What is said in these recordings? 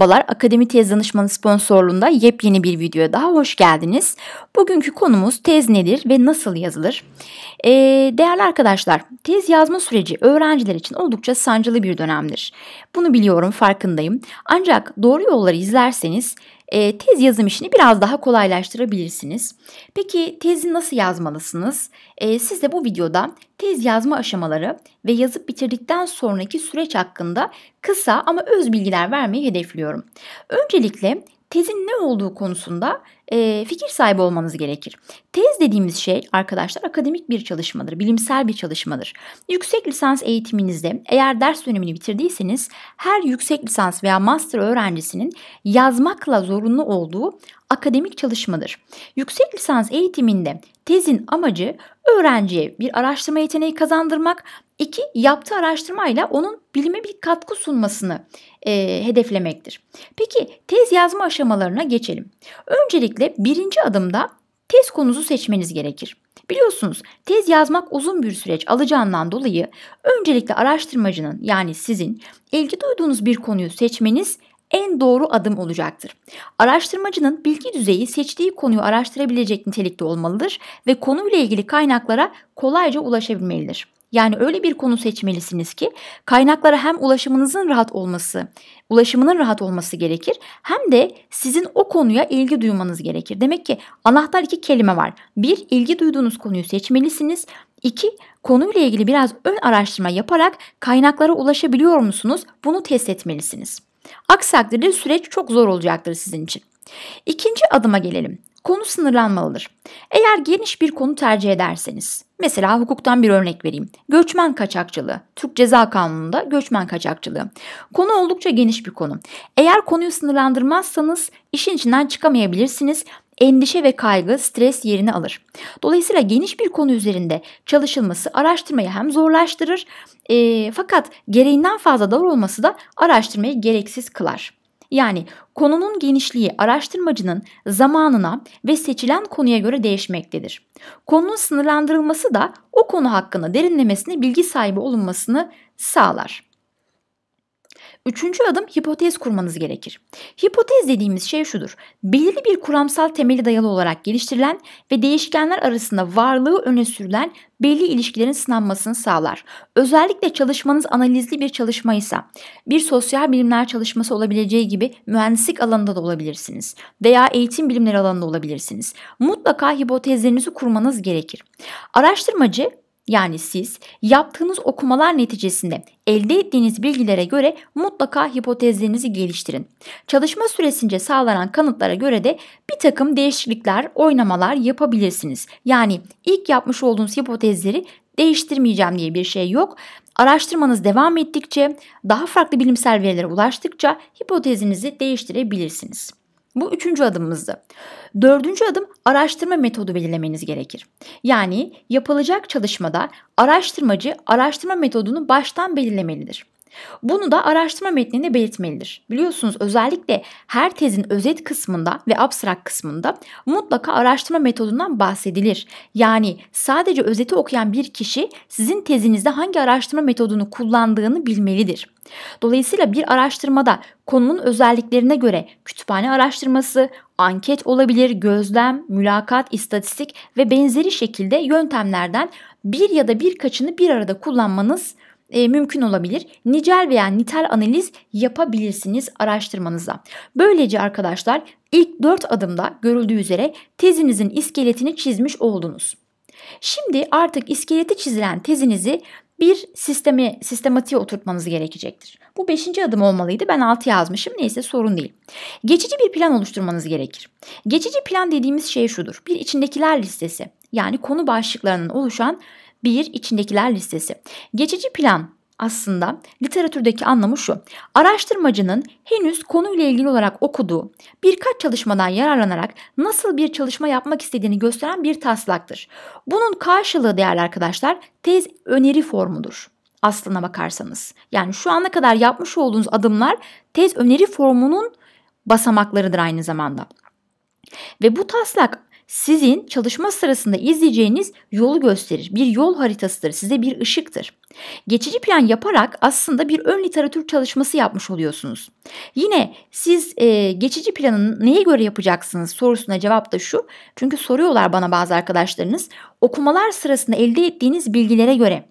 Merhabalar, Akademi Tez Danışmanı sponsorluğunda yepyeni bir videoya daha hoş geldiniz. Bugünkü konumuz tez nedir ve nasıl yazılır? Ee, değerli arkadaşlar, tez yazma süreci öğrenciler için oldukça sancılı bir dönemdir. Bunu biliyorum, farkındayım. Ancak doğru yolları izlerseniz e, tez yazım işini biraz daha kolaylaştırabilirsiniz. Peki tezi nasıl yazmalısınız? E, siz de bu videoda tez yazma aşamaları ve yazıp bitirdikten sonraki süreç hakkında kısa ama öz bilgiler vermeyi hedefliyorum. Öncelikle tezin ne olduğu konusunda e, fikir sahibi olmanız gerekir. Tez dediğimiz şey arkadaşlar akademik bir çalışmadır, bilimsel bir çalışmadır. Yüksek lisans eğitiminizde eğer ders dönemini bitirdiyseniz her yüksek lisans veya master öğrencisinin yazmakla zorunlu olduğu akademik çalışmadır. Yüksek lisans eğitiminde tezin amacı öğrenciye bir araştırma yeteneği kazandırmak İki, yaptığı araştırmayla onun bilime bir katkı sunmasını e, hedeflemektir. Peki tez yazma aşamalarına geçelim. Öncelikle birinci adımda tez konusu seçmeniz gerekir. Biliyorsunuz tez yazmak uzun bir süreç alacağından dolayı öncelikle araştırmacının yani sizin ilgi duyduğunuz bir konuyu seçmeniz en doğru adım olacaktır. Araştırmacının bilgi düzeyi seçtiği konuyu araştırabilecek nitelikte olmalıdır ve konuyla ilgili kaynaklara kolayca ulaşabilmelidir. Yani öyle bir konu seçmelisiniz ki kaynaklara hem ulaşımınızın rahat olması, ulaşımının rahat olması gerekir hem de sizin o konuya ilgi duymanız gerekir. Demek ki anahtar iki kelime var. Bir, ilgi duyduğunuz konuyu seçmelisiniz. İki, konuyla ilgili biraz ön araştırma yaparak kaynaklara ulaşabiliyor musunuz? Bunu test etmelisiniz. Aksi takdirde süreç çok zor olacaktır sizin için. İkinci adıma gelelim. Konu sınırlanmalıdır. Eğer geniş bir konu tercih ederseniz, mesela hukuktan bir örnek vereyim. Göçmen kaçakçılığı, Türk Ceza Kanunu'nda göçmen kaçakçılığı. Konu oldukça geniş bir konu. Eğer konuyu sınırlandırmazsanız işin içinden çıkamayabilirsiniz. Endişe ve kaygı stres yerini alır. Dolayısıyla geniş bir konu üzerinde çalışılması araştırmayı hem zorlaştırır e, fakat gereğinden fazla dar olması da araştırmayı gereksiz kılar. Yani konunun genişliği araştırmacının zamanına ve seçilen konuya göre değişmektedir. Konunun sınırlandırılması da o konu hakkında derinlemesine bilgi sahibi olunmasını sağlar. Üçüncü adım hipotez kurmanız gerekir. Hipotez dediğimiz şey şudur. Belirli bir kuramsal temeli dayalı olarak geliştirilen ve değişkenler arasında varlığı öne sürülen belli ilişkilerin sınanmasını sağlar. Özellikle çalışmanız analizli bir çalışma ise bir sosyal bilimler çalışması olabileceği gibi mühendislik alanında da olabilirsiniz veya eğitim bilimleri alanında olabilirsiniz. Mutlaka hipotezlerinizi kurmanız gerekir. Araştırmacı yani siz yaptığınız okumalar neticesinde elde ettiğiniz bilgilere göre mutlaka hipotezlerinizi geliştirin. Çalışma süresince sağlanan kanıtlara göre de bir takım değişiklikler, oynamalar yapabilirsiniz. Yani ilk yapmış olduğunuz hipotezleri değiştirmeyeceğim diye bir şey yok. Araştırmanız devam ettikçe, daha farklı bilimsel verilere ulaştıkça hipotezinizi değiştirebilirsiniz. Bu üçüncü adımımızdı. Dördüncü adım araştırma metodu belirlemeniz gerekir. Yani yapılacak çalışmada araştırmacı araştırma metodunu baştan belirlemelidir. Bunu da araştırma metninde belirtmelidir. Biliyorsunuz özellikle her tezin özet kısmında ve abstrakt kısmında mutlaka araştırma metodundan bahsedilir. Yani sadece özeti okuyan bir kişi sizin tezinizde hangi araştırma metodunu kullandığını bilmelidir. Dolayısıyla bir araştırmada konunun özelliklerine göre kütüphane araştırması, anket olabilir, gözlem, mülakat, istatistik ve benzeri şekilde yöntemlerden bir ya da birkaçını bir arada kullanmanız e, mümkün olabilir. Nicel veya nitel analiz yapabilirsiniz araştırmanıza. Böylece arkadaşlar ilk 4 adımda görüldüğü üzere tezinizin iskeletini çizmiş oldunuz. Şimdi artık iskeleti çizilen tezinizi bir sistemi sistematiğe oturtmanız gerekecektir. Bu beşinci adım olmalıydı. Ben altı yazmışım. Neyse sorun değil. Geçici bir plan oluşturmanız gerekir. Geçici plan dediğimiz şey şudur. Bir içindekiler listesi yani konu başlıklarının oluşan 1. İçindekiler listesi. Geçici plan aslında literatürdeki anlamı şu. Araştırmacının henüz konuyla ilgili olarak okuduğu birkaç çalışmadan yararlanarak nasıl bir çalışma yapmak istediğini gösteren bir taslaktır. Bunun karşılığı değerli arkadaşlar tez öneri formudur aslına bakarsanız. Yani şu ana kadar yapmış olduğunuz adımlar tez öneri formunun basamaklarıdır aynı zamanda. Ve bu taslak sizin çalışma sırasında izleyeceğiniz yolu gösterir. Bir yol haritasıdır, size bir ışıktır. Geçici plan yaparak aslında bir ön literatür çalışması yapmış oluyorsunuz. Yine siz e, geçici planın neye göre yapacaksınız sorusuna cevap da şu. Çünkü soruyorlar bana bazı arkadaşlarınız. Okumalar sırasında elde ettiğiniz bilgilere göre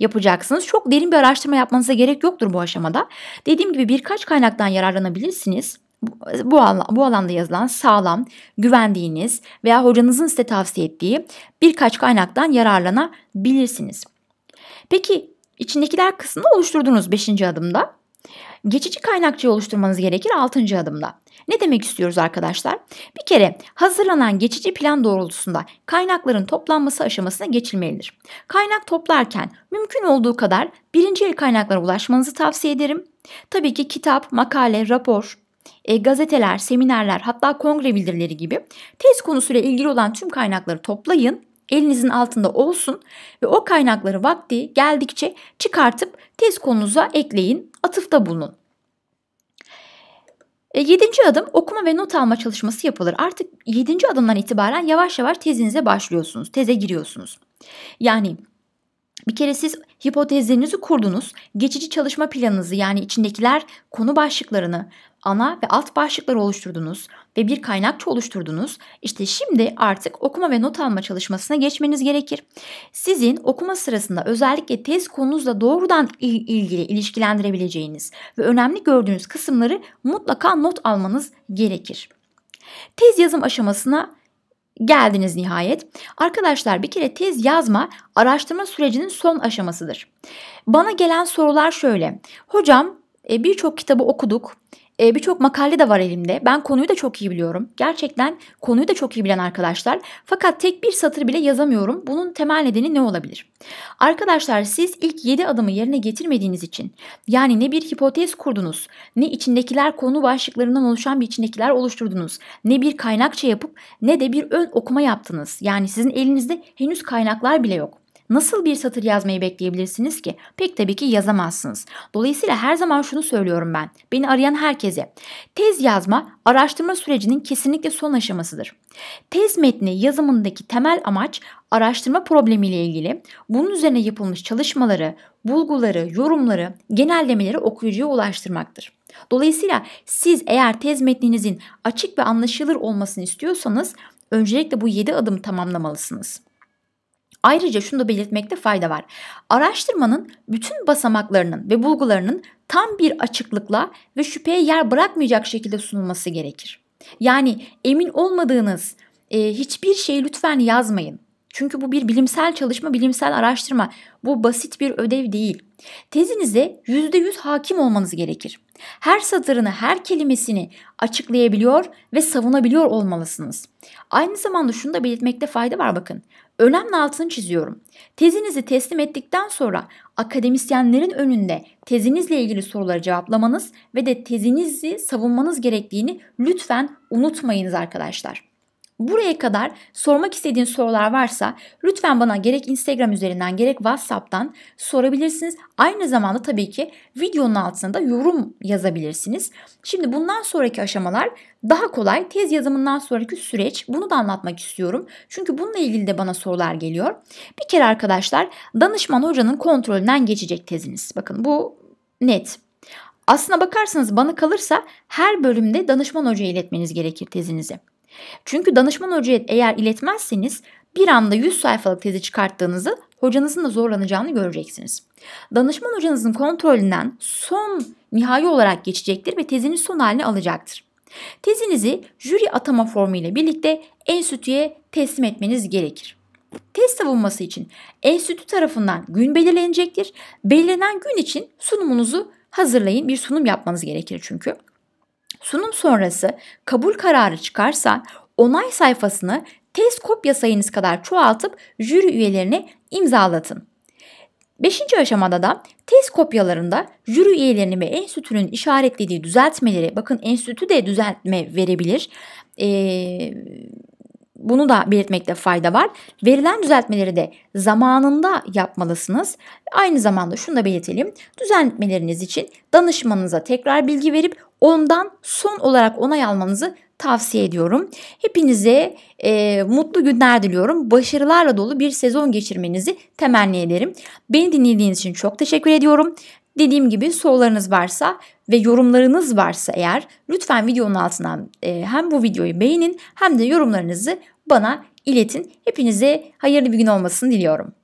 yapacaksınız. Çok derin bir araştırma yapmanıza gerek yoktur bu aşamada. Dediğim gibi birkaç kaynaktan yararlanabilirsiniz bu, bu alanda yazılan sağlam, güvendiğiniz veya hocanızın size tavsiye ettiği birkaç kaynaktan yararlanabilirsiniz. Peki içindekiler kısmını oluşturdunuz 5. adımda. Geçici kaynakçı oluşturmanız gerekir 6. adımda. Ne demek istiyoruz arkadaşlar? Bir kere hazırlanan geçici plan doğrultusunda kaynakların toplanması aşamasına geçilmelidir. Kaynak toplarken mümkün olduğu kadar birinci el kaynaklara ulaşmanızı tavsiye ederim. Tabii ki kitap, makale, rapor, e, gazeteler, seminerler hatta kongre bildirileri gibi tez konusuyla ilgili olan tüm kaynakları toplayın. Elinizin altında olsun ve o kaynakları vakti geldikçe çıkartıp tez konunuza ekleyin, atıfta bulunun. E, yedinci adım okuma ve not alma çalışması yapılır. Artık yedinci adımdan itibaren yavaş yavaş tezinize başlıyorsunuz, teze giriyorsunuz. Yani bir kere siz hipotezlerinizi kurdunuz. Geçici çalışma planınızı yani içindekiler konu başlıklarını ana ve alt başlıkları oluşturdunuz ve bir kaynakça oluşturdunuz. İşte şimdi artık okuma ve not alma çalışmasına geçmeniz gerekir. Sizin okuma sırasında özellikle tez konunuzla doğrudan ilgili ilişkilendirebileceğiniz ve önemli gördüğünüz kısımları mutlaka not almanız gerekir. Tez yazım aşamasına geldiniz nihayet. Arkadaşlar bir kere tez yazma araştırma sürecinin son aşamasıdır. Bana gelen sorular şöyle. Hocam e, birçok kitabı okuduk. E, Birçok makale de var elimde. Ben konuyu da çok iyi biliyorum. Gerçekten konuyu da çok iyi bilen arkadaşlar. Fakat tek bir satır bile yazamıyorum. Bunun temel nedeni ne olabilir? Arkadaşlar siz ilk 7 adımı yerine getirmediğiniz için yani ne bir hipotez kurdunuz, ne içindekiler konu başlıklarından oluşan bir içindekiler oluşturdunuz, ne bir kaynakça yapıp ne de bir ön okuma yaptınız. Yani sizin elinizde henüz kaynaklar bile yok. Nasıl bir satır yazmayı bekleyebilirsiniz ki? Pek tabii ki yazamazsınız. Dolayısıyla her zaman şunu söylüyorum ben. Beni arayan herkese. Tez yazma araştırma sürecinin kesinlikle son aşamasıdır. Tez metni yazımındaki temel amaç araştırma problemiyle ilgili bunun üzerine yapılmış çalışmaları, bulguları, yorumları, genellemeleri okuyucuya ulaştırmaktır. Dolayısıyla siz eğer tez metninizin açık ve anlaşılır olmasını istiyorsanız öncelikle bu 7 adım tamamlamalısınız. Ayrıca şunu da belirtmekte fayda var. Araştırmanın bütün basamaklarının ve bulgularının tam bir açıklıkla ve şüpheye yer bırakmayacak şekilde sunulması gerekir. Yani emin olmadığınız e, hiçbir şeyi lütfen yazmayın. Çünkü bu bir bilimsel çalışma, bilimsel araştırma. Bu basit bir ödev değil. Tezinize %100 hakim olmanız gerekir. Her satırını, her kelimesini açıklayabiliyor ve savunabiliyor olmalısınız. Aynı zamanda şunu da belirtmekte fayda var bakın. Önemli altını çiziyorum. Tezinizi teslim ettikten sonra akademisyenlerin önünde tezinizle ilgili soruları cevaplamanız ve de tezinizi savunmanız gerektiğini lütfen unutmayınız arkadaşlar. Buraya kadar sormak istediğin sorular varsa lütfen bana gerek Instagram üzerinden gerek WhatsApp'tan sorabilirsiniz. Aynı zamanda tabii ki videonun altına da yorum yazabilirsiniz. Şimdi bundan sonraki aşamalar daha kolay tez yazımından sonraki süreç. Bunu da anlatmak istiyorum. Çünkü bununla ilgili de bana sorular geliyor. Bir kere arkadaşlar danışman hocanın kontrolünden geçecek teziniz. Bakın bu net. Aslına bakarsanız bana kalırsa her bölümde danışman hocaya iletmeniz gerekir tezinizi. Çünkü danışman hocaya eğer iletmezseniz bir anda 100 sayfalık tezi çıkarttığınızı hocanızın da zorlanacağını göreceksiniz. Danışman hocanızın kontrolünden son nihai olarak geçecektir ve tezinin son halini alacaktır. Tezinizi jüri atama formu ile birlikte enstitüye teslim etmeniz gerekir. Tez savunması için enstitü tarafından gün belirlenecektir. Belirlenen gün için sunumunuzu hazırlayın. Bir sunum yapmanız gerekir çünkü. Sunum sonrası kabul kararı çıkarsa onay sayfasını tez kopya sayınız kadar çoğaltıp jüri üyelerine imzalatın. Beşinci aşamada da tez kopyalarında jüri üyelerini ve enstitünün işaretlediği düzeltmeleri, bakın enstitü de düzeltme verebilir, ee, bunu da belirtmekte fayda var. Verilen düzeltmeleri de zamanında yapmalısınız. Aynı zamanda şunu da belirtelim. Düzeltmeleriniz için danışmanınıza tekrar bilgi verip ondan son olarak onay almanızı tavsiye ediyorum. Hepinize e, mutlu günler diliyorum. Başarılarla dolu bir sezon geçirmenizi temenni ederim. Beni dinlediğiniz için çok teşekkür ediyorum. Dediğim gibi sorularınız varsa ve yorumlarınız varsa eğer lütfen videonun altından e, hem bu videoyu beğenin hem de yorumlarınızı bana iletin. Hepinize hayırlı bir gün olmasını diliyorum.